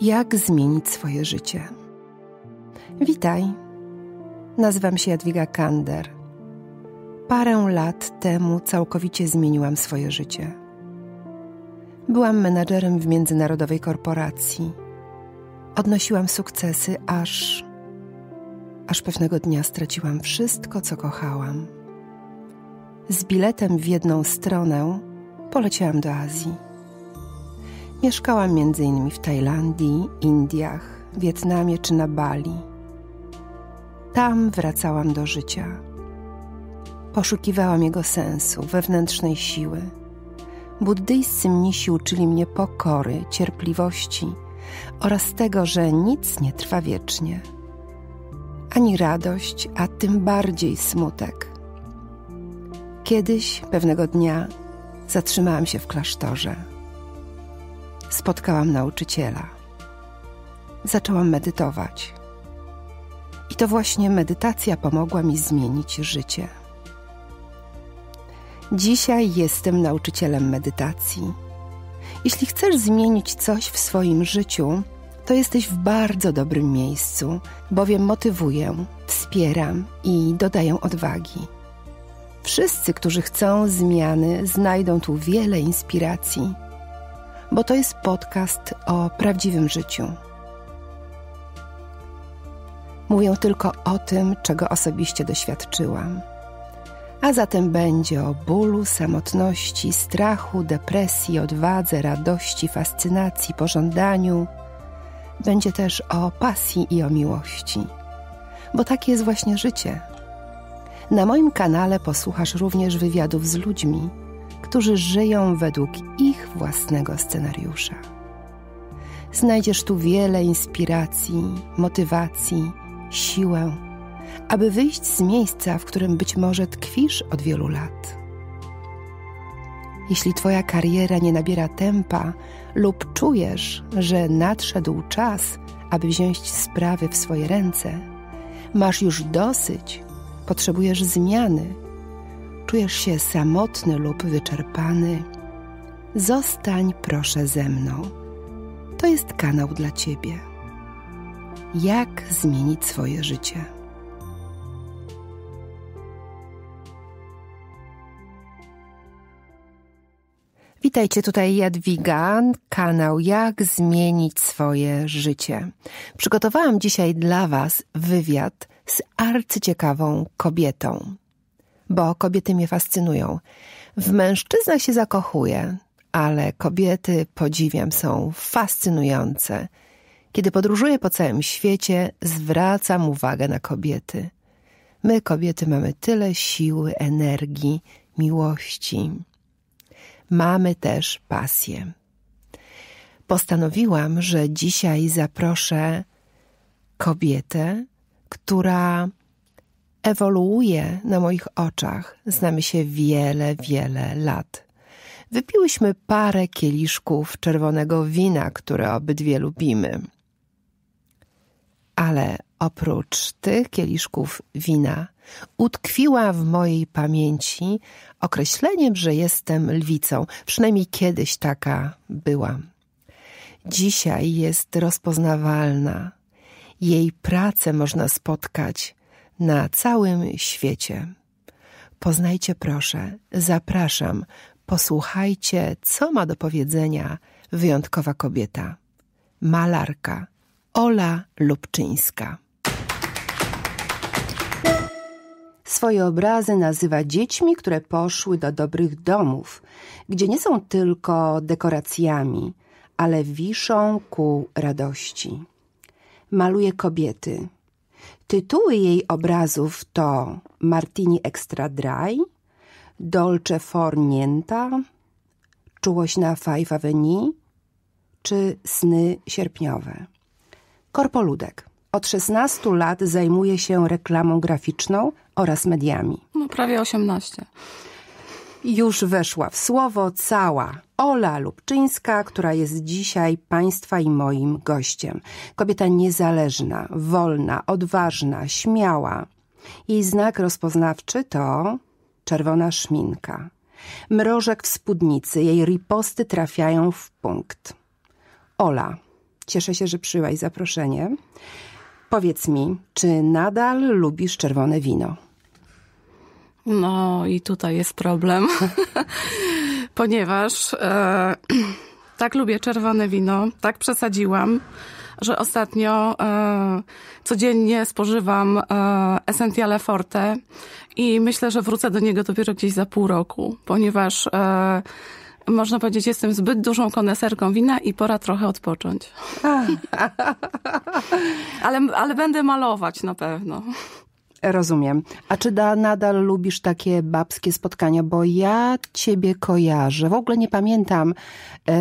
Jak zmienić swoje życie? Witaj. Nazywam się Jadwiga Kander. Parę lat temu całkowicie zmieniłam swoje życie. Byłam menadżerem w międzynarodowej korporacji. Odnosiłam sukcesy, aż. aż pewnego dnia straciłam wszystko, co kochałam. Z biletem w jedną stronę poleciałam do Azji Mieszkałam m.in. w Tajlandii, Indiach, Wietnamie czy na Bali. Tam wracałam do życia. Poszukiwałam jego sensu, wewnętrznej siły. Buddyjscy mnisi uczyli mnie pokory, cierpliwości oraz tego, że nic nie trwa wiecznie. Ani radość, a tym bardziej smutek. Kiedyś, pewnego dnia, zatrzymałam się w klasztorze spotkałam nauczyciela. Zaczęłam medytować. I to właśnie medytacja pomogła mi zmienić życie. Dzisiaj jestem nauczycielem medytacji. Jeśli chcesz zmienić coś w swoim życiu, to jesteś w bardzo dobrym miejscu, bowiem motywuję, wspieram i dodaję odwagi. Wszyscy, którzy chcą zmiany, znajdą tu wiele inspiracji bo to jest podcast o prawdziwym życiu. Mówię tylko o tym, czego osobiście doświadczyłam. A zatem będzie o bólu, samotności, strachu, depresji, odwadze, radości, fascynacji, pożądaniu. Będzie też o pasji i o miłości. Bo takie jest właśnie życie. Na moim kanale posłuchasz również wywiadów z ludźmi, którzy żyją według ich własnego scenariusza. Znajdziesz tu wiele inspiracji, motywacji, siłę, aby wyjść z miejsca, w którym być może tkwisz od wielu lat. Jeśli Twoja kariera nie nabiera tempa lub czujesz, że nadszedł czas, aby wziąć sprawy w swoje ręce, masz już dosyć, potrzebujesz zmiany czujesz się samotny lub wyczerpany, zostań proszę ze mną. To jest kanał dla Ciebie. Jak zmienić swoje życie? Witajcie, tutaj Jadwiga, kanał Jak zmienić swoje życie. Przygotowałam dzisiaj dla Was wywiad z arcyciekawą kobietą bo kobiety mnie fascynują. W mężczyznach się zakochuję, ale kobiety, podziwiam, są fascynujące. Kiedy podróżuję po całym świecie, zwracam uwagę na kobiety. My, kobiety, mamy tyle siły, energii, miłości. Mamy też pasję. Postanowiłam, że dzisiaj zaproszę kobietę, która ewoluuje na moich oczach. Znamy się wiele, wiele lat. Wypiłyśmy parę kieliszków czerwonego wina, które obydwie lubimy. Ale oprócz tych kieliszków wina utkwiła w mojej pamięci określeniem, że jestem lwicą. Przynajmniej kiedyś taka byłam. Dzisiaj jest rozpoznawalna. Jej pracę można spotkać na całym świecie. Poznajcie proszę, zapraszam, posłuchajcie, co ma do powiedzenia wyjątkowa kobieta. Malarka Ola Lubczyńska. Swoje obrazy nazywa dziećmi, które poszły do dobrych domów, gdzie nie są tylko dekoracjami, ale wiszą ku radości. Maluje kobiety, Tytuły jej obrazów to Martini Extra Dry, Dolce Fornienta, Czułość na Five Avenue czy Sny Sierpniowe. Korpoludek. Od 16 lat zajmuje się reklamą graficzną oraz mediami. No prawie 18 już weszła w słowo cała Ola Lubczyńska, która jest dzisiaj Państwa i moim gościem. Kobieta niezależna, wolna, odważna, śmiała. Jej znak rozpoznawczy to czerwona szminka. Mrożek w spódnicy, jej riposty trafiają w punkt. Ola, cieszę się, że przyjęłaś zaproszenie. Powiedz mi, czy nadal lubisz czerwone wino? No i tutaj jest problem, ponieważ e, tak lubię czerwone wino, tak przesadziłam, że ostatnio e, codziennie spożywam e, Essentiale Forte i myślę, że wrócę do niego dopiero gdzieś za pół roku, ponieważ e, można powiedzieć, jestem zbyt dużą koneserką wina i pora trochę odpocząć. ale, ale będę malować na pewno. Rozumiem. A czy da, nadal lubisz takie babskie spotkania? Bo ja ciebie kojarzę. W ogóle nie pamiętam, e,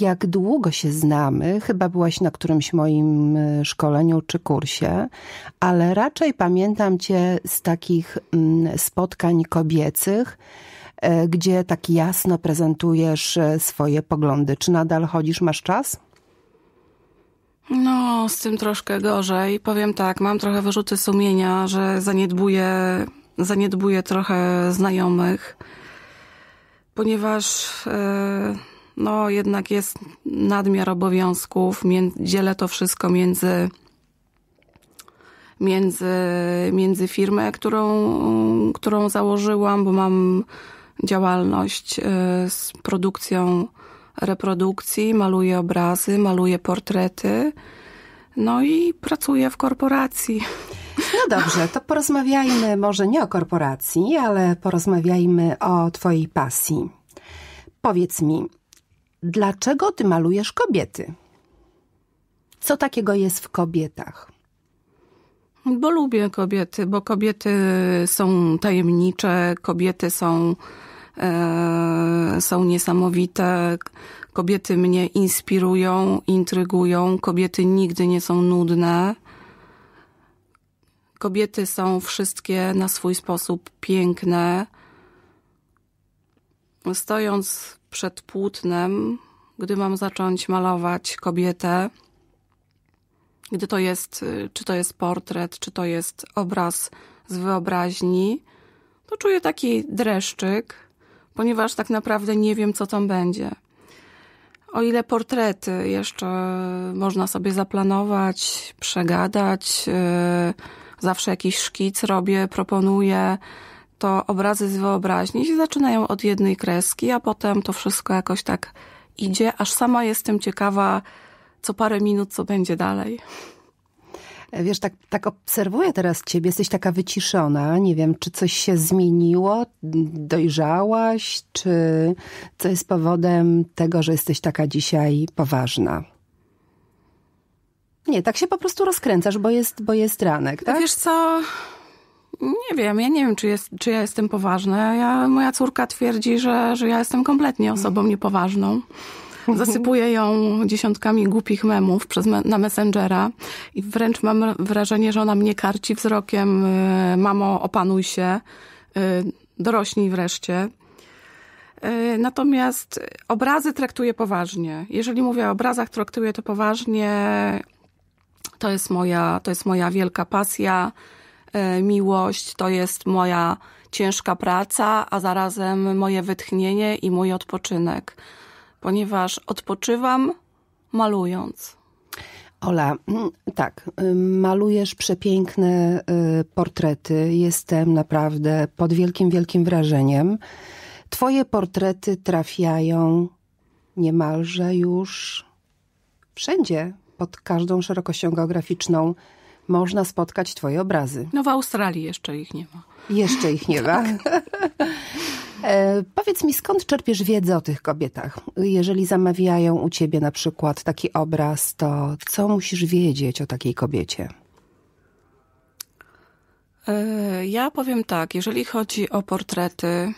jak długo się znamy. Chyba byłaś na którymś moim e, szkoleniu czy kursie, ale raczej pamiętam cię z takich mm, spotkań kobiecych, e, gdzie tak jasno prezentujesz swoje poglądy. Czy nadal chodzisz, masz czas? No, z tym troszkę gorzej. Powiem tak, mam trochę wyrzuty sumienia, że zaniedbuję, zaniedbuję trochę znajomych, ponieważ e, no, jednak jest nadmiar obowiązków. Dzielę to wszystko między między, między firmę, którą, którą założyłam, bo mam działalność e, z produkcją reprodukcji, maluję obrazy, maluję portrety. No i pracuję w korporacji. No dobrze, to porozmawiajmy może nie o korporacji, ale porozmawiajmy o Twojej pasji. Powiedz mi, dlaczego Ty malujesz kobiety? Co takiego jest w kobietach? Bo lubię kobiety, bo kobiety są tajemnicze, kobiety są E, są niesamowite. Kobiety mnie inspirują, intrygują. Kobiety nigdy nie są nudne. Kobiety są wszystkie na swój sposób piękne. Stojąc przed płótnem, gdy mam zacząć malować kobietę, gdy to jest, czy to jest portret, czy to jest obraz z wyobraźni, to czuję taki dreszczyk ponieważ tak naprawdę nie wiem, co tam będzie. O ile portrety jeszcze można sobie zaplanować, przegadać, e, zawsze jakiś szkic robię, proponuję, to obrazy z wyobraźni się zaczynają od jednej kreski, a potem to wszystko jakoś tak idzie, aż sama jestem ciekawa co parę minut, co będzie dalej. Wiesz, tak, tak obserwuję teraz ciebie, jesteś taka wyciszona. Nie wiem, czy coś się zmieniło, dojrzałaś, czy co jest powodem tego, że jesteś taka dzisiaj poważna? Nie, tak się po prostu rozkręcasz, bo jest, bo jest ranek, tak? Wiesz co... Nie wiem, ja nie wiem, czy, jest, czy ja jestem poważna. Ja, moja córka twierdzi, że, że ja jestem kompletnie osobą niepoważną. Zasypuję ją dziesiątkami głupich memów przez me na Messengera i wręcz mam wrażenie, że ona mnie karci wzrokiem. Y, mamo, opanuj się. Y, dorośnij wreszcie. Y, natomiast obrazy traktuję poważnie. Jeżeli mówię o obrazach, traktuję to poważnie. To jest moja, to jest moja wielka pasja, miłość, to jest moja ciężka praca, a zarazem moje wytchnienie i mój odpoczynek ponieważ odpoczywam malując. Ola, mm, tak, malujesz przepiękne y, portrety. Jestem naprawdę pod wielkim, wielkim wrażeniem. Twoje portrety trafiają niemalże już wszędzie, pod każdą szerokością geograficzną można spotkać Twoje obrazy. No w Australii jeszcze ich nie ma. Jeszcze ich nie ma. Tak. E, powiedz mi, skąd czerpiesz wiedzę o tych kobietach? Jeżeli zamawiają u ciebie na przykład taki obraz, to co musisz wiedzieć o takiej kobiecie? E, ja powiem tak, jeżeli chodzi o portrety,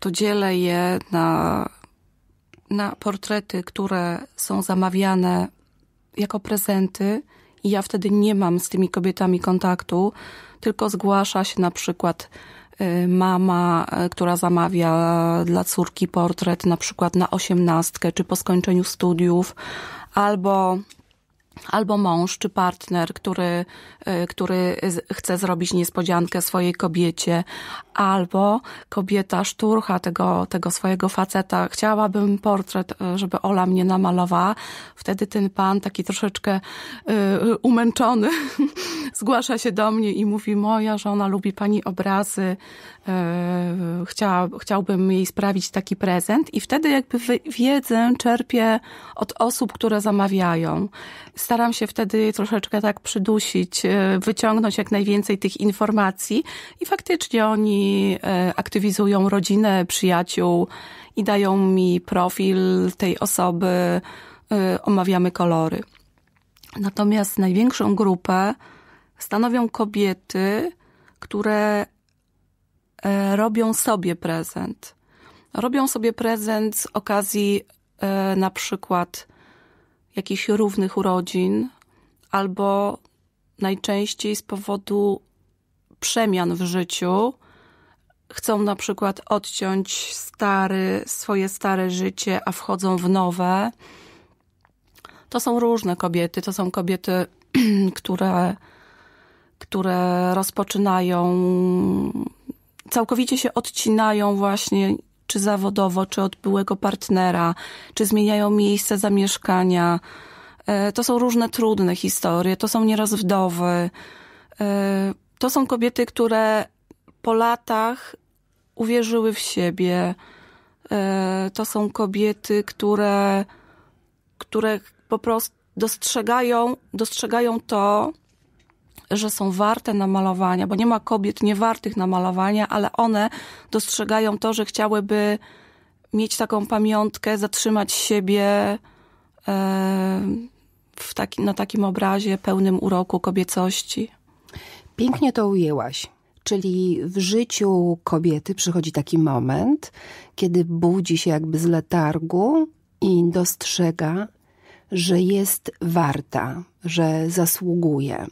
to dzielę je na, na portrety, które są zamawiane jako prezenty, i ja wtedy nie mam z tymi kobietami kontaktu, tylko zgłasza się na przykład Y, mama, y, która zamawia dla córki portret na przykład na osiemnastkę, czy po skończeniu studiów, albo albo mąż czy partner, który, y, który chce zrobić niespodziankę swojej kobiecie, albo kobieta szturcha tego, tego swojego faceta. Chciałabym portret, e, żeby Ola mnie namalowała. Wtedy ten pan taki troszeczkę e, umęczony zgłasza się do mnie i mówi, moja żona lubi pani obrazy, e, chciał, chciałbym jej sprawić taki prezent. I wtedy jakby wiedzę czerpię od osób, które zamawiają. Staram się wtedy troszeczkę tak przydusić, wyciągnąć jak najwięcej tych informacji i faktycznie oni E, aktywizują rodzinę, przyjaciół i dają mi profil tej osoby, e, omawiamy kolory. Natomiast największą grupę stanowią kobiety, które e, robią sobie prezent. Robią sobie prezent z okazji na przykład jakichś równych urodzin albo najczęściej z powodu przemian w życiu, chcą na przykład odciąć stary, swoje stare życie, a wchodzą w nowe. To są różne kobiety. To są kobiety, które, które rozpoczynają, całkowicie się odcinają właśnie czy zawodowo, czy od byłego partnera, czy zmieniają miejsce zamieszkania. E, to są różne trudne historie, to są nieraz wdowy. E, to są kobiety, które po latach uwierzyły w siebie. E, to są kobiety, które, które po prostu dostrzegają, dostrzegają to, że są warte namalowania, bo nie ma kobiet niewartych namalowania, ale one dostrzegają to, że chciałyby mieć taką pamiątkę, zatrzymać siebie e, w taki, na takim obrazie pełnym uroku kobiecości. Pięknie to ujęłaś. Czyli w życiu kobiety przychodzi taki moment, kiedy budzi się jakby z letargu i dostrzega, że jest warta, że zasługuje.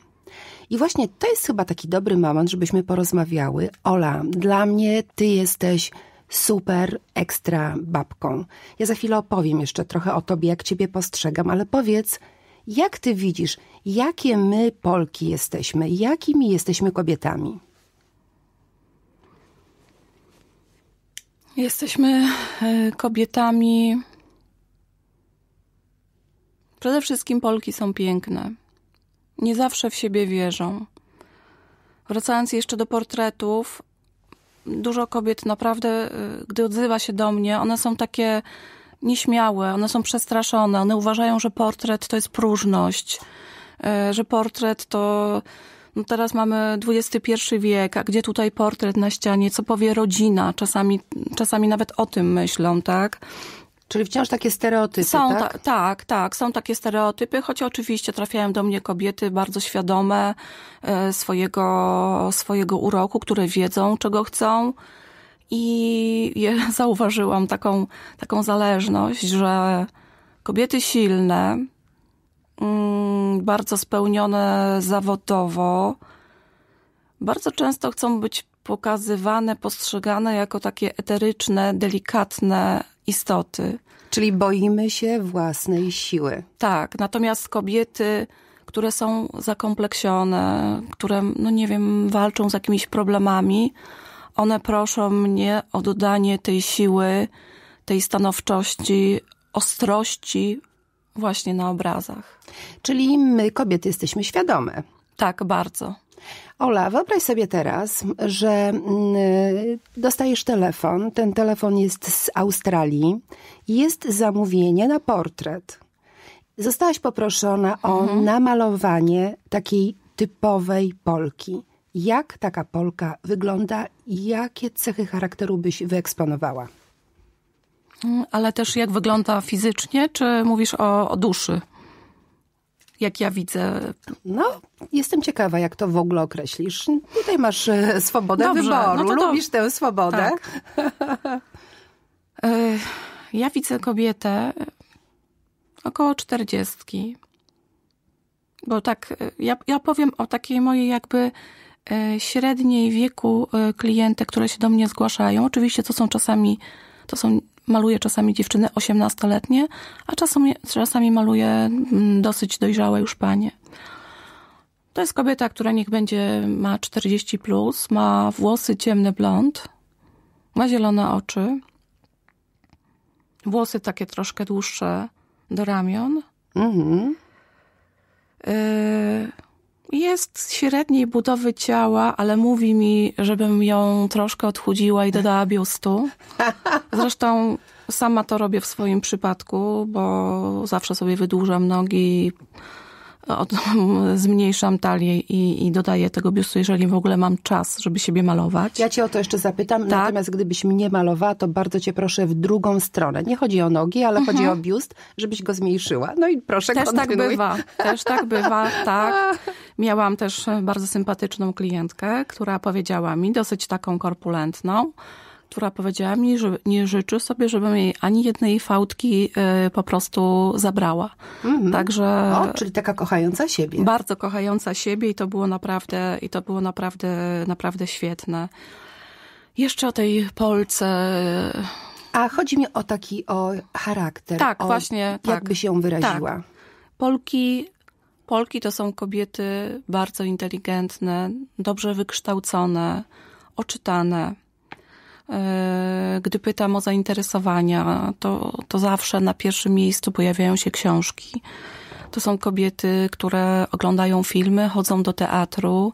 I właśnie to jest chyba taki dobry moment, żebyśmy porozmawiały. Ola, dla mnie ty jesteś super ekstra babką. Ja za chwilę opowiem jeszcze trochę o tobie, jak ciebie postrzegam, ale powiedz, jak ty widzisz, jakie my Polki jesteśmy, jakimi jesteśmy kobietami? Jesteśmy e, kobietami. Przede wszystkim Polki są piękne. Nie zawsze w siebie wierzą. Wracając jeszcze do portretów, dużo kobiet naprawdę, e, gdy odzywa się do mnie, one są takie nieśmiałe, one są przestraszone, one uważają, że portret to jest próżność, e, że portret to no teraz mamy XXI wiek, a gdzie tutaj portret na ścianie, co powie rodzina? Czasami, czasami nawet o tym myślą, tak? Czyli wciąż takie stereotypy, są tak? Ta, tak, tak. Są takie stereotypy, choć oczywiście trafiają do mnie kobiety bardzo świadome e, swojego, swojego uroku, które wiedzą, czego chcą. I zauważyłam taką, taką zależność, że kobiety silne, Mm, bardzo spełnione zawodowo, bardzo często chcą być pokazywane, postrzegane jako takie eteryczne, delikatne istoty. Czyli boimy się własnej siły. Tak, natomiast kobiety, które są zakompleksione, które, no nie wiem, walczą z jakimiś problemami, one proszą mnie o dodanie tej siły, tej stanowczości, ostrości właśnie na obrazach. Czyli my, kobiety, jesteśmy świadome. Tak, bardzo. Ola, wyobraź sobie teraz, że mm, dostajesz telefon. Ten telefon jest z Australii. Jest zamówienie na portret. Zostałaś poproszona o mhm. namalowanie takiej typowej Polki. Jak taka Polka wygląda? Jakie cechy charakteru byś wyeksponowała? Ale też jak wygląda fizycznie, czy mówisz o, o duszy? jak ja widzę. No, jestem ciekawa, jak to w ogóle określisz. Tutaj masz e, swobodę Dobrze, wyboru. No to Lubisz tę swobodę. Tak. E, ja widzę kobietę e, około czterdziestki. Bo tak, ja, ja powiem o takiej mojej jakby średniej wieku klientek, które się do mnie zgłaszają. Oczywiście to są czasami to są, maluje czasami dziewczyny 18-letnie, a czasami, czasami maluje mm, dosyć dojrzałe już panie. To jest kobieta, która niech będzie, ma 40 plus, ma włosy ciemny blond, ma zielone oczy, włosy takie troszkę dłuższe do ramion. Mhm. Y jest średniej budowy ciała, ale mówi mi, żebym ją troszkę odchudziła i dodała biustu. Zresztą sama to robię w swoim przypadku, bo zawsze sobie wydłużam nogi, od, zmniejszam talię i, i dodaję tego biustu, jeżeli w ogóle mam czas, żeby siebie malować. Ja cię o to jeszcze zapytam, tak? natomiast gdybyś mnie malowała, to bardzo cię proszę w drugą stronę. Nie chodzi o nogi, ale mhm. chodzi o biust, żebyś go zmniejszyła. No i proszę, Też tak kontynuuj. tak bywa, też tak bywa, tak. Miałam też bardzo sympatyczną klientkę, która powiedziała mi, dosyć taką korpulentną, która powiedziała mi, że nie życzy sobie, żebym jej ani jednej fałdki y, po prostu zabrała. Mm. Także. O, czyli taka kochająca siebie. Bardzo kochająca siebie i to było naprawdę, i to było naprawdę, naprawdę świetne. Jeszcze o tej Polce. A chodzi mi o taki o charakter. Tak, o, właśnie. Jakby tak. się ją wyraziła. Tak. Polki Polki to są kobiety bardzo inteligentne, dobrze wykształcone, oczytane. E, gdy pytam o zainteresowania, to, to zawsze na pierwszym miejscu pojawiają się książki. To są kobiety, które oglądają filmy, chodzą do teatru.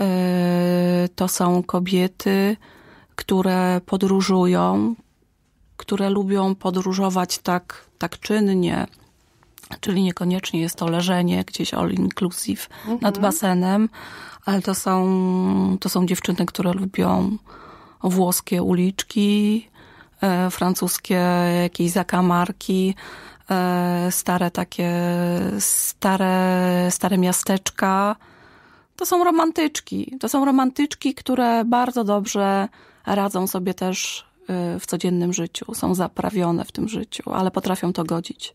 E, to są kobiety, które podróżują, które lubią podróżować tak, tak czynnie Czyli niekoniecznie jest to leżenie gdzieś all inclusive mhm. nad basenem, ale to są, to są dziewczyny, które lubią włoskie uliczki, e, francuskie jakieś zakamarki, e, stare takie, stare, stare miasteczka. To są romantyczki. To są romantyczki, które bardzo dobrze radzą sobie też Y, w codziennym życiu, są zaprawione w tym życiu, ale potrafią to godzić.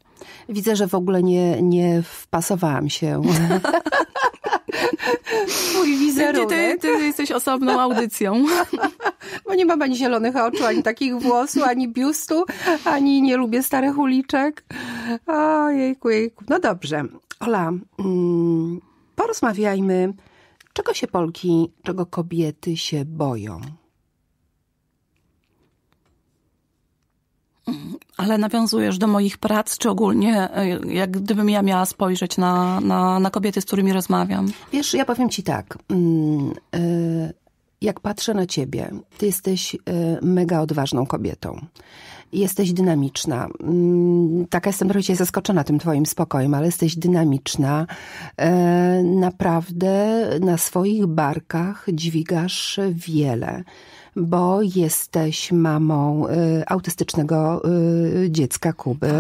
Widzę, że w ogóle nie, nie wpasowałam się. Mój wizerunek. Ty, ty, ty, jesteś osobną audycją. Bo nie mam ani zielonych oczu, ani takich włosów, ani biustu, ani nie lubię starych uliczek. O, jejku, jejku. No dobrze. Ola, mm, porozmawiajmy, czego się Polki, czego kobiety się boją. Ale nawiązujesz do moich prac, czy ogólnie, e, jak gdybym ja miała spojrzeć na, na, na kobiety, z którymi rozmawiam? Wiesz, ja powiem ci tak. Mm, e, jak patrzę na ciebie, ty jesteś e, mega odważną kobietą jesteś dynamiczna. Mm, taka jestem trochę zaskoczona tym twoim spokojem, ale jesteś dynamiczna. Naprawdę na swoich barkach dźwigasz wiele bo jesteś mamą y, autystycznego y, dziecka Kuby.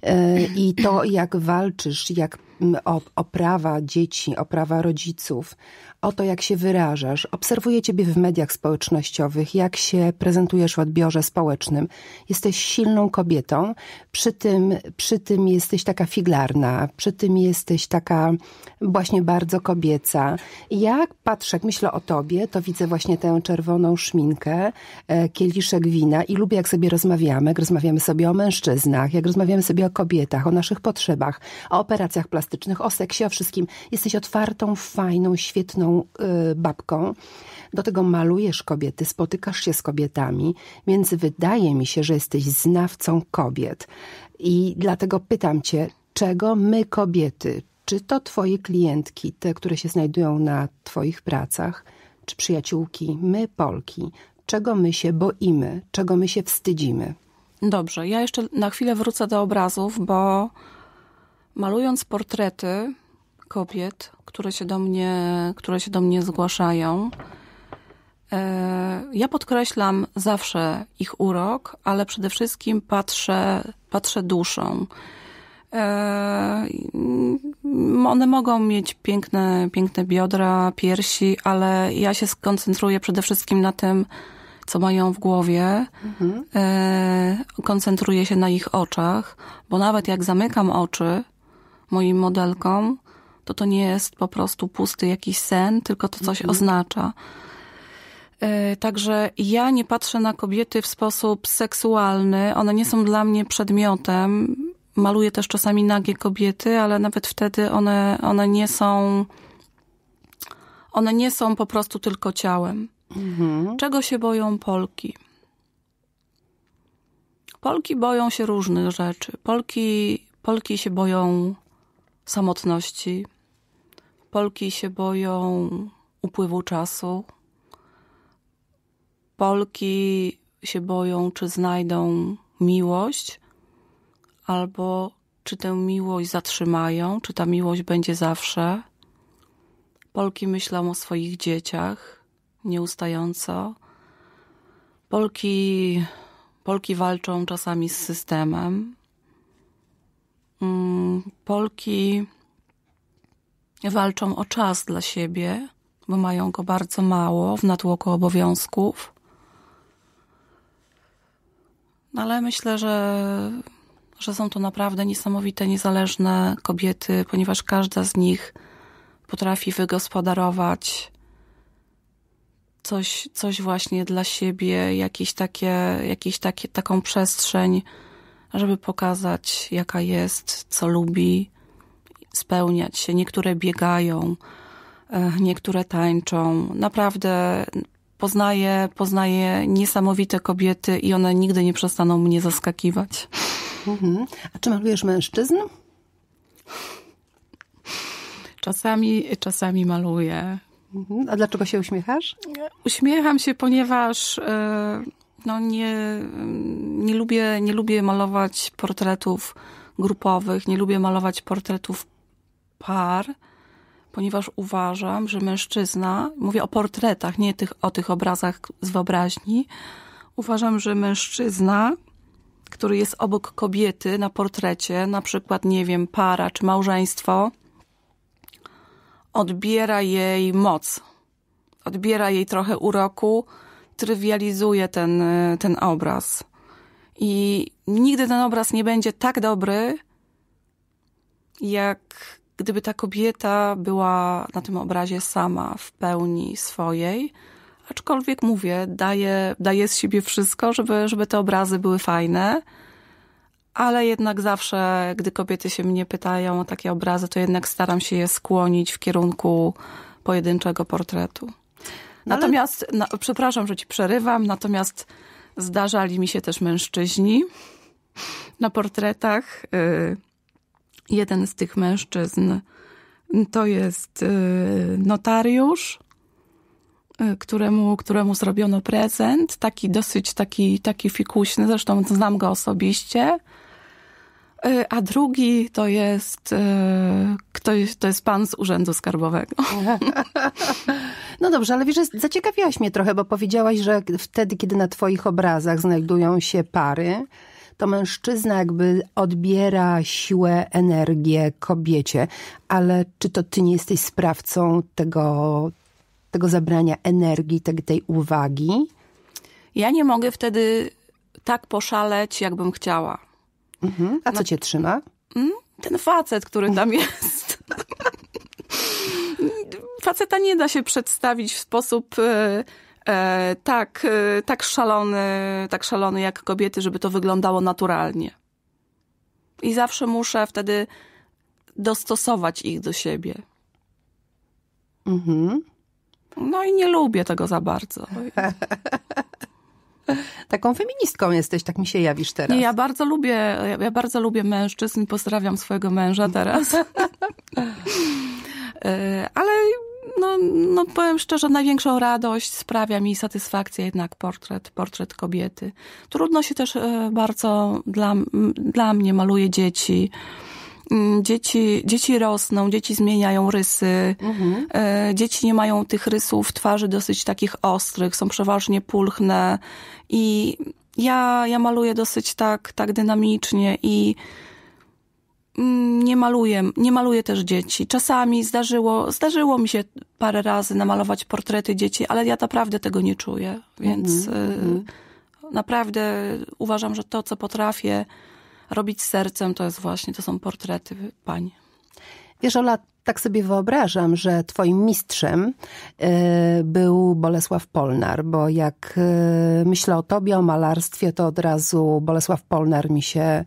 Tak. Y, I to, jak walczysz, jak o, o prawa dzieci, o prawa rodziców, o to, jak się wyrażasz. Obserwuję ciebie w mediach społecznościowych, jak się prezentujesz w odbiorze społecznym. Jesteś silną kobietą, przy tym, przy tym jesteś taka figlarna, przy tym jesteś taka właśnie bardzo kobieca. Jak patrzę, jak myślę o tobie, to widzę właśnie tę czerwoną szminkę, e, kieliszek wina i lubię, jak sobie rozmawiamy, jak rozmawiamy sobie o mężczyznach, jak rozmawiamy sobie o kobietach, o naszych potrzebach, o operacjach plastycznych fantastycznych, o seksie, o wszystkim. Jesteś otwartą, fajną, świetną yy, babką. Do tego malujesz kobiety, spotykasz się z kobietami, więc wydaje mi się, że jesteś znawcą kobiet. I dlatego pytam cię, czego my kobiety, czy to twoje klientki, te, które się znajdują na twoich pracach, czy przyjaciółki, my Polki, czego my się boimy, czego my się wstydzimy? Dobrze, ja jeszcze na chwilę wrócę do obrazów, bo Malując portrety kobiet, które się do mnie, które się do mnie zgłaszają, e, ja podkreślam zawsze ich urok, ale przede wszystkim patrzę, patrzę duszą. E, one mogą mieć piękne, piękne biodra, piersi, ale ja się skoncentruję przede wszystkim na tym, co mają w głowie. Mhm. E, koncentruję się na ich oczach, bo nawet jak zamykam oczy, moim modelkom, to to nie jest po prostu pusty jakiś sen, tylko to coś mhm. oznacza. E, także ja nie patrzę na kobiety w sposób seksualny. One nie są dla mnie przedmiotem. Maluję też czasami nagie kobiety, ale nawet wtedy one, one nie są. One nie są po prostu tylko ciałem. Mhm. Czego się boją Polki? Polki boją się różnych rzeczy. Polki, Polki się boją samotności. Polki się boją upływu czasu. Polki się boją, czy znajdą miłość, albo czy tę miłość zatrzymają, czy ta miłość będzie zawsze. Polki myślą o swoich dzieciach nieustająco. Polki, Polki walczą czasami z systemem. Mm, Polki walczą o czas dla siebie, bo mają go bardzo mało w natłoku obowiązków. No ale myślę, że, że są to naprawdę niesamowite, niezależne kobiety, ponieważ każda z nich potrafi wygospodarować coś, coś właśnie dla siebie, jakieś takie, jakieś takie, taką przestrzeń, żeby pokazać, jaka jest, co lubi, spełniać się. Niektóre biegają, eh, niektóre tańczą. Naprawdę poznaję, poznaję niesamowite kobiety i one nigdy nie przestaną mnie zaskakiwać. Mhm. A czy malujesz mężczyzn? Czasami, czasami maluję. Mhm. A dlaczego się uśmiechasz? Uśmiecham się, ponieważ e, no nie, nie, lubię, nie lubię malować portretów grupowych, nie lubię malować portretów par, ponieważ uważam, że mężczyzna, mówię o portretach, nie tych, o tych obrazach z wyobraźni, uważam, że mężczyzna, który jest obok kobiety na portrecie, na przykład, nie wiem, para czy małżeństwo, odbiera jej moc, odbiera jej trochę uroku, trywializuje ten, y, ten obraz. I nigdy ten obraz nie będzie tak dobry, jak gdyby ta kobieta była na tym obrazie sama w pełni swojej. Aczkolwiek mówię, daje, daje z siebie wszystko, żeby, żeby te obrazy były fajne. Ale jednak zawsze, gdy kobiety się mnie pytają o takie obrazy, to jednak staram się je skłonić w kierunku pojedynczego portretu. No natomiast, ale... No, przepraszam, że ci przerywam, natomiast zdarzali mi się też mężczyźni na portretach. Y, jeden z tych mężczyzn y, to jest y, notariusz, któremu, któremu zrobiono prezent, taki dosyć taki, taki fikuśny, zresztą znam go osobiście. E, a drugi to jest e, ktoś, to jest pan z Urzędu Skarbowego. No dobrze, ale wiesz, zaciekawiłaś mnie trochę, bo powiedziałaś, że wtedy, kiedy na twoich obrazach znajdują się pary, to mężczyzna jakby odbiera siłę, energię kobiecie. Ale czy to ty nie jesteś sprawcą tego, tego zabrania energii, tej, tej uwagi? Ja nie mogę wtedy tak poszaleć, jakbym chciała Mhm. A co no, cię trzyma? Mm, ten facet, który tam jest. Faceta nie da się przedstawić w sposób e, e, tak, e, tak szalony, tak szalony jak kobiety, żeby to wyglądało naturalnie. I zawsze muszę wtedy dostosować ich do siebie. Mhm. No i nie lubię tego za bardzo. taką feministką jesteś, tak mi się jawisz teraz. Nie, ja bardzo lubię, ja, ja bardzo lubię mężczyzn i pozdrawiam swojego męża teraz. E, ale no, no powiem szczerze, największą radość sprawia mi satysfakcję jednak portret, portret kobiety. Trudno się też e, bardzo dla, dla mnie maluje dzieci. Mm, dzieci, dzieci rosną, dzieci zmieniają rysy, mhm. E, dzieci nie mają tych rysów twarzy dosyć takich ostrych, są przeważnie pulchne i ja, ja maluję dosyć tak, tak dynamicznie i mm, nie maluję, nie maluję też dzieci. Czasami zdarzyło, zdarzyło mi się parę razy namalować portrety dzieci, ale ja naprawdę tego nie czuję, więc mhm, e, mhm. naprawdę uważam, że to, co potrafię, robić sercem, to jest właśnie, to są portrety pań. Wiesz, Ola, tak sobie wyobrażam, że twoim mistrzem e, był Bolesław Polnar, bo jak e, myślę o tobie, o malarstwie, to od razu Bolesław Polnar mi się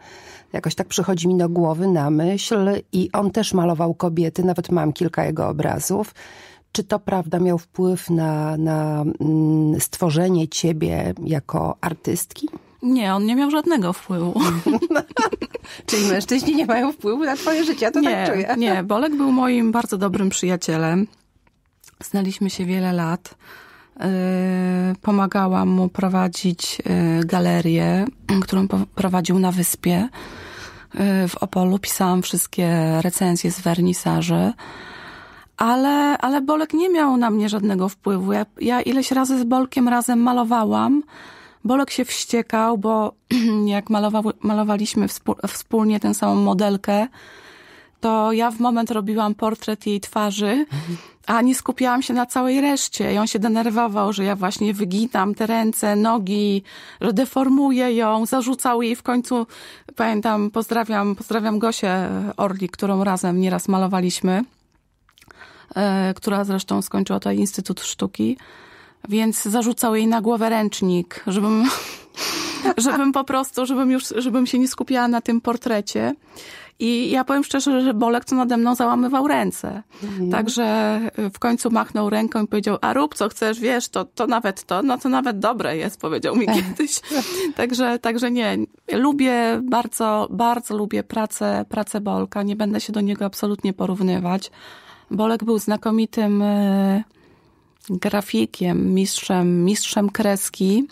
jakoś tak przychodzi mi do głowy na myśl i on też malował kobiety, nawet mam kilka jego obrazów. Czy to prawda miał wpływ na, na mm, stworzenie ciebie jako artystki? Nie, on nie miał żadnego wpływu. Czyli mężczyźni nie mają wpływu na twoje życie, ja to tak nie, tak czuję. Nie, Bolek był moim bardzo dobrym przyjacielem. Znaliśmy się wiele lat. Y, pomagałam mu prowadzić y, galerię, którą prowadził na wyspie y, w Opolu. Pisałam wszystkie recenzje z wernisaży. Ale, ale Bolek nie miał na mnie żadnego wpływu. Ja, ja ileś razy z Bolkiem razem malowałam Bolek się wściekał, bo jak malowaliśmy wspólnie tę samą modelkę, to ja w moment robiłam portret jej twarzy, a nie skupiałam się na całej reszcie. I on się denerwował, że ja właśnie wyginam te ręce, nogi, że deformuję ją, zarzucał jej w końcu, pamiętam, pozdrawiam, pozdrawiam Gosię Orli, którą razem nieraz malowaliśmy, e, która zresztą skończyła tutaj Instytut Sztuki więc zarzucał jej na głowę ręcznik, żebym, żebym po prostu, żebym już, żebym się nie skupiała na tym portrecie. I ja powiem szczerze, że Bolek co nade mną załamywał ręce. Mhm. Także e, w końcu machnął ręką i powiedział, a rób co chcesz, wiesz, to, to nawet to, no to nawet dobre jest, powiedział mi kiedyś. także, także nie, lubię, bardzo, bardzo lubię pracę, pracę Bolka. Nie będę się do niego absolutnie porównywać. Bolek był znakomitym e, grafikiem, mistrzem, mistrzem kreski.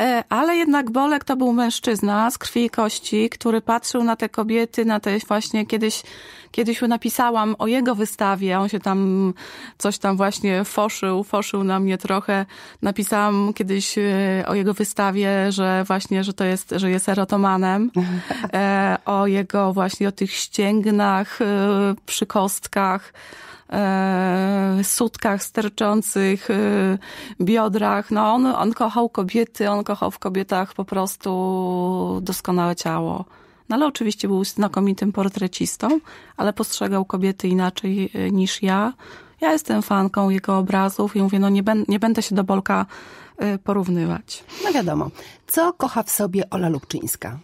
E, ale jednak Bolek to był mężczyzna z krwi i kości, który patrzył na te kobiety, na te właśnie kiedyś, kiedyś napisałam o jego wystawie, on się tam coś tam właśnie foszył, foszył na mnie trochę. Napisałam kiedyś e, o jego wystawie, że właśnie, że to jest, że jest erotomanem, e, o jego właśnie, o tych ścięgnach przy kostkach e, sutkach sterczących, e, biodrach. No on, on kochał kobiety, on kochał w kobietach po prostu doskonałe ciało. No ale oczywiście był znakomitym portrecistą, ale postrzegał kobiety inaczej e, niż ja. Ja jestem fanką jego obrazów i mówię, no nie, ben, nie będę się do Bolka e, porównywać. No wiadomo. Co kocha w sobie Ola Lubczyńska?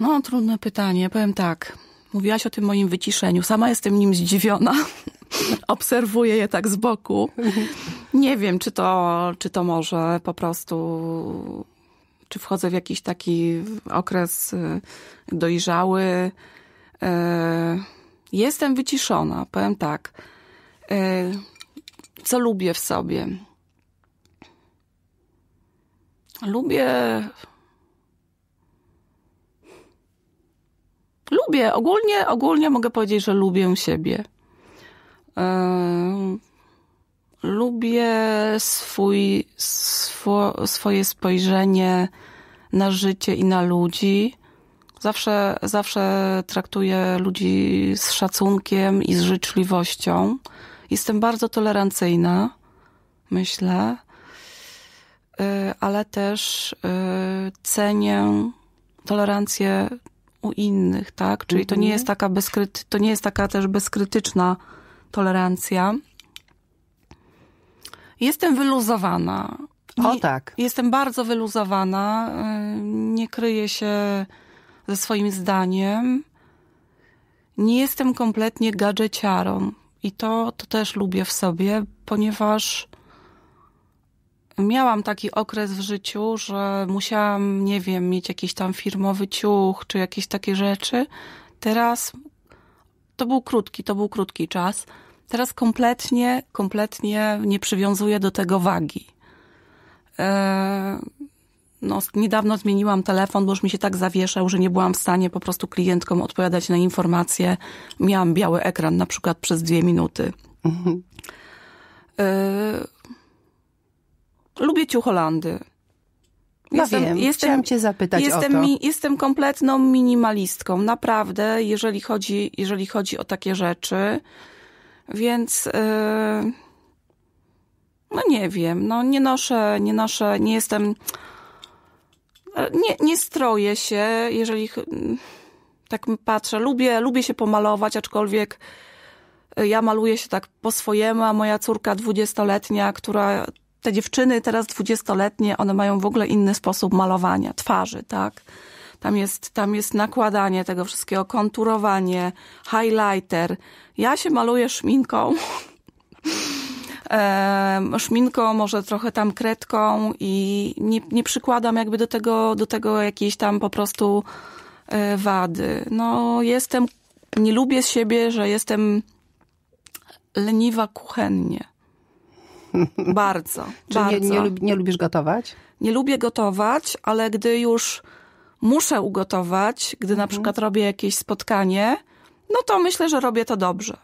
No, trudne pytanie. Powiem tak. Mówiłaś o tym moim wyciszeniu. Sama jestem nim zdziwiona. Obserwuję je tak z boku. Nie wiem, czy to, czy to może po prostu, czy wchodzę w jakiś taki okres y, dojrzały. Y, jestem wyciszona, powiem tak. Y, co lubię w sobie? Lubię lubię, ogólnie, ogólnie mogę powiedzieć, że lubię siebie. lubię swój, swo, swoje spojrzenie na życie i na ludzi. Zawsze, zawsze traktuję ludzi z szacunkiem i z życzliwością. Jestem bardzo tolerancyjna, myślę, e, ale też e, cenię tolerancję u innych, tak? Czyli to nie mhm. jest taka bezkryty, to nie jest taka też bezkrytyczna tolerancja. Jestem wyluzowana. Nie, o tak. Jestem bardzo wyluzowana. Y, nie kryję się ze swoim zdaniem. Nie jestem kompletnie gadżeciarą. I to, to też lubię w sobie, ponieważ miałam taki okres w życiu, że musiałam, nie wiem, mieć jakiś tam firmowy ciuch czy jakieś takie rzeczy. Teraz to był krótki, to był krótki czas. Teraz kompletnie, kompletnie nie przywiązuję do tego wagi. E, no, niedawno zmieniłam telefon, bo już mi się tak zawieszał, że nie byłam w stanie po prostu klientkom odpowiadać na informacje. Miałam biały ekran na przykład przez dwie minuty. Mhm. E, lubię ciucholandy. No jestem, wiem, jestem, chciałam cię zapytać jestem, o to. Mi, jestem kompletną minimalistką, naprawdę, jeżeli chodzi, jeżeli chodzi o takie rzeczy. Więc yy, no nie wiem, no nie noszę, nie noszę, nie jestem, e, nie, nie stroję się, jeżeli tak patrzę. Lubię, lubię się pomalować, aczkolwiek e, ja maluję się tak po swojemu, a moja córka dwudziestoletnia, która te dziewczyny teraz dwudziestoletnie, one mają w ogóle inny sposób malowania twarzy, tak? Tam jest, tam jest nakładanie tego wszystkiego, konturowanie, highlighter. Ja się maluję szminką. szminką, może trochę tam kredką i nie, nie przykładam jakby do tego, do tego jakiejś tam po prostu e, wady. No jestem, nie lubię siebie, że jestem leniwa kuchennie. Bardzo. Czy bardzo. Nie, nie, lub, nie lubisz gotować? Nie lubię gotować, ale gdy już muszę ugotować, gdy mhm. na przykład robię jakieś spotkanie, no to myślę, że robię to dobrze.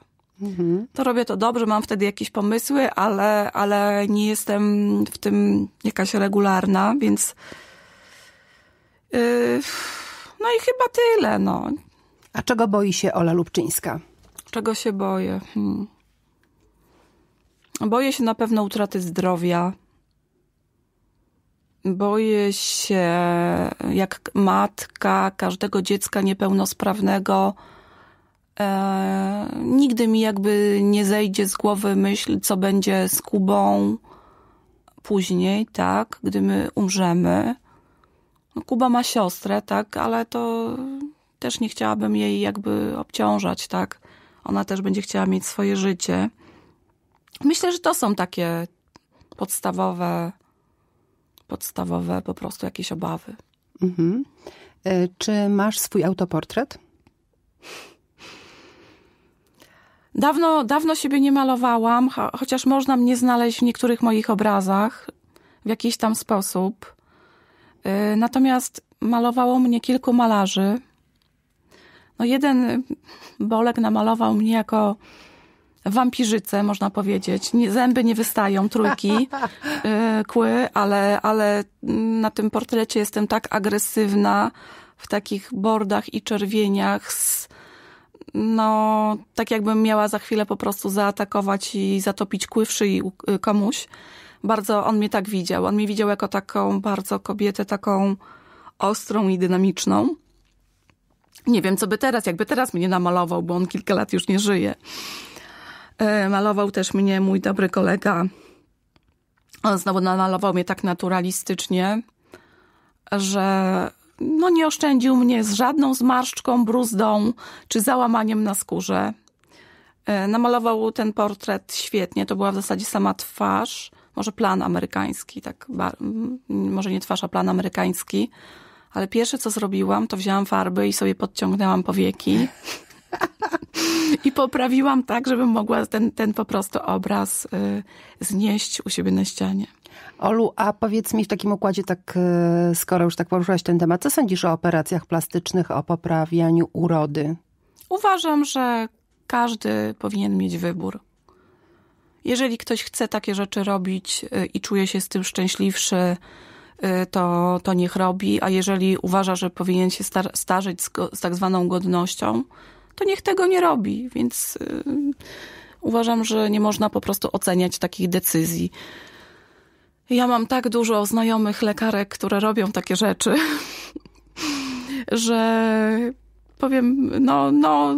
Mhm. To robię to dobrze, mam wtedy jakieś pomysły, ale, ale nie jestem w tym jakaś regularna, więc. Yy, no i chyba tyle, no. A czego boi się Ola Lubczyńska? Czego się boję? Hmm. Boję się na pewno utraty zdrowia. Boję się, jak matka każdego dziecka niepełnosprawnego, e, nigdy mi jakby nie zejdzie z głowy myśl, co będzie z Kubą później, tak, gdy my umrzemy. No, Kuba ma siostrę, tak, ale to też nie chciałabym jej jakby obciążać, tak. Ona też będzie chciała mieć swoje życie. Myślę, że to są takie podstawowe, podstawowe po prostu jakieś obawy. Mhm. E, czy masz swój autoportret? Dawno, dawno siebie nie malowałam, chociaż można mnie znaleźć w niektórych moich obrazach w jakiś tam sposób. E, natomiast malowało mnie kilku malarzy. No jeden Bolek namalował mnie jako wampirzyce, można powiedzieć. Nie, zęby nie wystają, trójki, yy, kły, ale, ale na tym portrecie jestem tak agresywna w takich bordach i czerwieniach z, no, tak jakbym miała za chwilę po prostu zaatakować i zatopić kły w szyi y, komuś. Bardzo on mnie tak widział. On mnie widział jako taką bardzo kobietę, taką ostrą i dynamiczną. Nie wiem, co by teraz, jakby teraz mnie namalował, bo on kilka lat już nie żyje. E, malował też mnie mój dobry kolega. On znowu namalował mnie tak naturalistycznie, że no nie oszczędził mnie z żadną zmarszczką, bruzdą czy załamaniem na skórze. E, namalował ten portret świetnie, to była w zasadzie sama twarz, może plan amerykański, tak, może nie twarz, a plan amerykański. Ale pierwsze co zrobiłam, to wzięłam farby i sobie podciągnęłam powieki. I poprawiłam tak, żebym mogła ten, ten po prostu obraz y, znieść u siebie na ścianie. Olu, a powiedz mi w takim układzie, tak y, skoro już tak poruszyłaś ten temat, co sądzisz o operacjach plastycznych, o poprawianiu urody? Uważam, że każdy powinien mieć wybór. Jeżeli ktoś chce takie rzeczy robić y, i czuje się z tym szczęśliwszy, y, to, to niech robi, a jeżeli uważa, że powinien się star starzyć z, z tak zwaną godnością, to niech tego nie robi. Więc yy, uważam, że nie można po prostu oceniać takich decyzji. Ja mam tak dużo znajomych lekarek, które robią takie rzeczy, że powiem, no, no,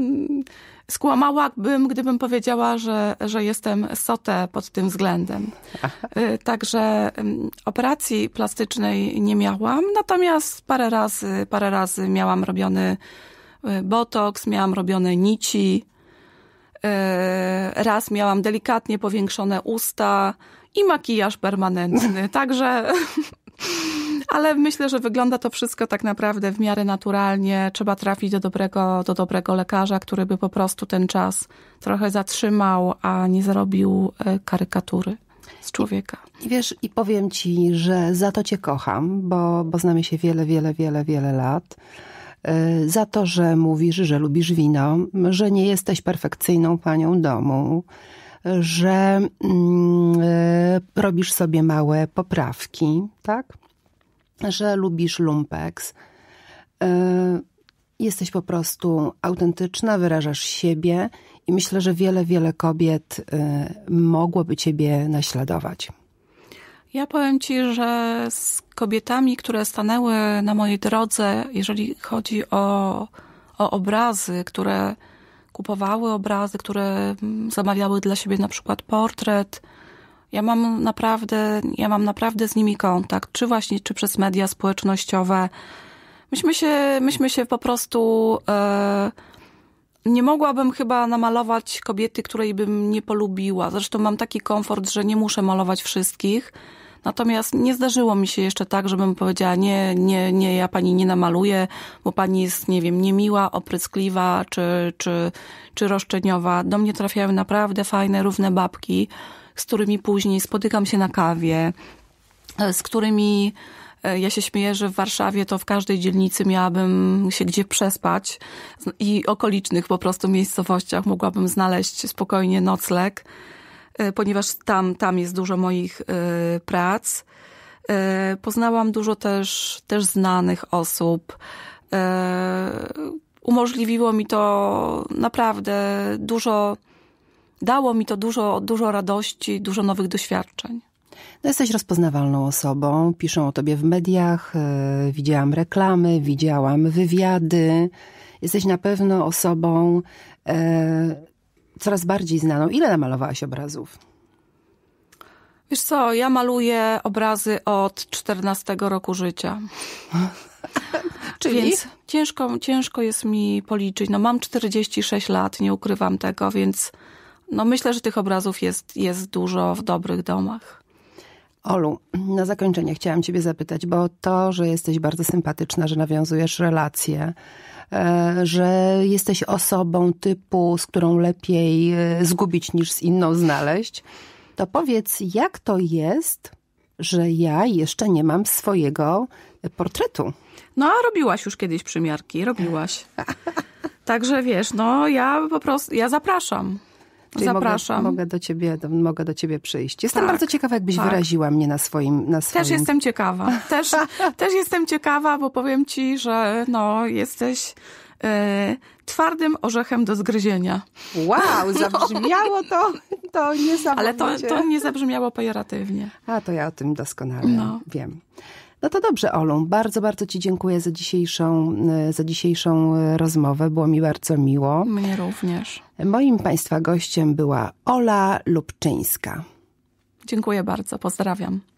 skłamałabym, gdybym powiedziała, że, że jestem sotę pod tym względem. Y, także mm, operacji plastycznej nie miałam, natomiast parę razy, parę razy miałam robiony E, Botox, miałam robione nici, e, raz miałam delikatnie powiększone usta i makijaż permanentny. Także. Ale myślę, że wygląda to wszystko tak naprawdę w miarę naturalnie. Trzeba trafić do dobrego, do dobrego lekarza, który by po prostu ten czas trochę zatrzymał, a nie zrobił e, karykatury z człowieka. I wiesz, i powiem ci, że za to cię kocham, bo, bo znamy się wiele, wiele, wiele, wiele lat. Y, za to, że mówisz, że lubisz wino, że nie jesteś perfekcyjną panią domu, że mm, y, robisz sobie małe poprawki, tak? Że lubisz lumpeks. Y, jesteś po prostu autentyczna, wyrażasz siebie i myślę, że wiele, wiele kobiet mogłoby ciebie naśladować. Ja powiem Ci, że z kobietami, które stanęły na mojej drodze, jeżeli chodzi o, o obrazy, które kupowały obrazy, które mm, zamawiały dla siebie na przykład portret, ja mam naprawdę, ja mam naprawdę z nimi kontakt, czy właśnie, czy przez media społecznościowe. Myśmy się, myśmy się po prostu, e, nie mogłabym chyba namalować kobiety, której bym nie polubiła. Zresztą mam taki komfort, że nie muszę malować wszystkich. Natomiast nie zdarzyło mi się jeszcze tak, żebym powiedziała, nie, nie, nie, ja pani nie namaluję, bo pani jest, nie wiem, niemiła, opryskliwa czy, czy, czy roszczeniowa. Do mnie trafiają naprawdę fajne, równe babki, z którymi później spotykam się na kawie, e, z którymi e, ja się śmieję, że w Warszawie to w każdej dzielnicy miałabym się gdzie przespać i okolicznych po prostu miejscowościach mogłabym znaleźć spokojnie nocleg. E, ponieważ tam, tam jest dużo moich e, prac. E, poznałam dużo też, też znanych osób. Umożliwiło mi to naprawdę dużo, dało mi to dużo, dużo radości, dużo nowych doświadczeń. No jesteś rozpoznawalną osobą, piszą o tobie w mediach, widziałam reklamy, widziałam wywiady. Jesteś na pewno osobą, coraz bardziej znaną. Ile namalowałaś obrazów? Wiesz co, ja maluję obrazy od 14 roku życia. Czyli? Więc ciężko, ciężko jest mi policzyć. No mam 46 lat, nie ukrywam tego, więc no myślę, że tych obrazów jest, jest dużo w dobrych domach. Olu, na zakończenie chciałam Ciebie zapytać, bo to, że jesteś bardzo sympatyczna, że nawiązujesz relacje, e, że jesteś osobą typu, z którą lepiej e, zgubić niż z inną znaleźć, to powiedz, jak to jest, że ja jeszcze nie mam swojego portretu? No, a robiłaś już kiedyś przymiarki, robiłaś. Także wiesz, no ja po prostu, ja zapraszam. Czyli Zapraszam. Mogę, mogę, do ciebie, mogę do ciebie przyjść. Jestem tak, bardzo ciekawa, jakbyś tak. wyraziła mnie na swoim, na swoim... Też jestem ciekawa. Też, też jestem ciekawa, bo powiem ci, że no, jesteś e, twardym orzechem do zgryzienia. Wow, no. zabrzmiało to, to niesamowicie. Ale to, to nie zabrzmiało pejoratywnie. A, to ja o tym doskonale no. wiem. No to dobrze, Olą. Bardzo, bardzo Ci dziękuję za dzisiejszą, e, za dzisiejszą e, rozmowę. Było mi bardzo miło. Mnie również. Moim Państwa gościem była Ola Lubczyńska. Dziękuję bardzo. Pozdrawiam.